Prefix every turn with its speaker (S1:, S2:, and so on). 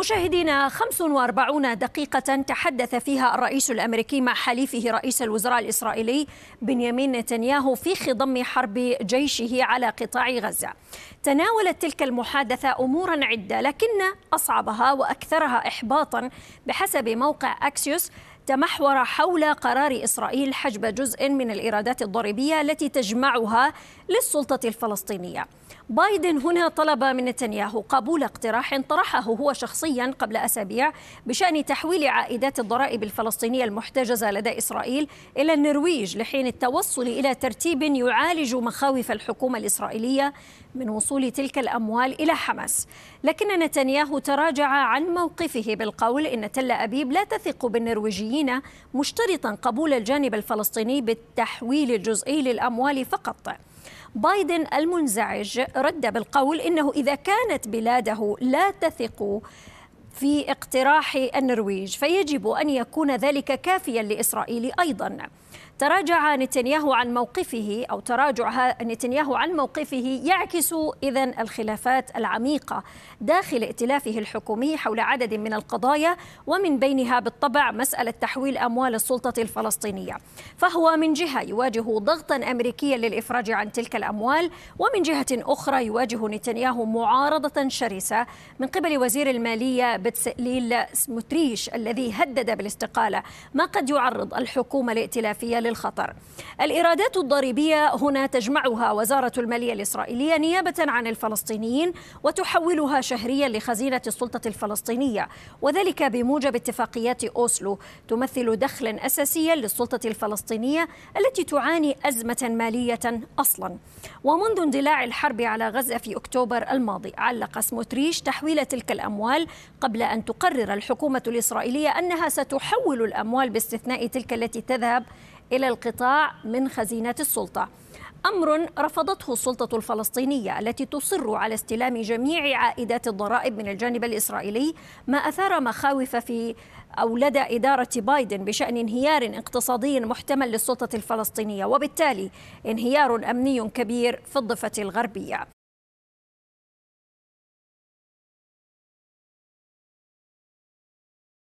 S1: مشاهدينا 45 دقيقة تحدث فيها الرئيس الأمريكي مع حليفه رئيس الوزراء الإسرائيلي بنيامين نتنياهو في خضم حرب جيشه على قطاع غزة تناولت تلك المحادثة أمورا عدة لكن أصعبها وأكثرها إحباطا بحسب موقع أكسيوس تمحور حول قرار إسرائيل حجب جزء من الإيرادات الضريبية التي تجمعها للسلطة الفلسطينية بايدن هنا طلب من نتنياهو قبول اقتراح طرحه هو شخصيا قبل أسابيع بشأن تحويل عائدات الضرائب الفلسطينية المحتجزة لدى إسرائيل إلى النرويج لحين التوصل إلى ترتيب يعالج مخاوف الحكومة الإسرائيلية من وصول تلك الأموال إلى حماس لكن نتنياهو تراجع عن موقفه بالقول إن تل أبيب لا تثق بالنرويجيين مشترطا قبول الجانب الفلسطيني بالتحويل الجزئي للأموال فقط بايدن المنزعج رد بالقول انه اذا كانت بلاده لا تثق في اقتراح النرويج فيجب ان يكون ذلك كافيا لاسرائيل ايضا تراجع نتنياهو عن موقفه أو تراجع نتنياهو عن موقفه يعكس إذا الخلافات العميقة داخل ائتلافه الحكومي حول عدد من القضايا ومن بينها بالطبع مسألة تحويل أموال السلطة الفلسطينية فهو من جهة يواجه ضغطا أمريكيا للإفراج عن تلك الأموال ومن جهة أخرى يواجه نتنياهو معارضة شرسة من قبل وزير المالية بتسليل سموتريش الذي هدد بالاستقالة ما قد يعرض الحكومة الائتلافية للخطر الإيرادات الضريبية هنا تجمعها وزارة المالية الإسرائيلية نيابة عن الفلسطينيين وتحولها شهريا لخزينة السلطة الفلسطينية وذلك بموجب اتفاقيات أوسلو تمثل دخلا أساسيا للسلطة الفلسطينية التي تعاني أزمة مالية أصلا ومنذ اندلاع الحرب على غزة في أكتوبر الماضي علق سموتريش تحويل تلك الأموال قبل أن تقرر الحكومة الإسرائيلية أنها ستحول الأموال باستثناء تلك التي تذهب إلى القطاع من خزينة السلطة امر رفضته السلطه الفلسطينيه التي تصر على استلام جميع عائدات الضرائب من الجانب الاسرائيلي ما اثار مخاوف في او لدى اداره بايدن بشان انهيار اقتصادي محتمل للسلطه الفلسطينيه وبالتالي انهيار امني كبير في الضفه الغربيه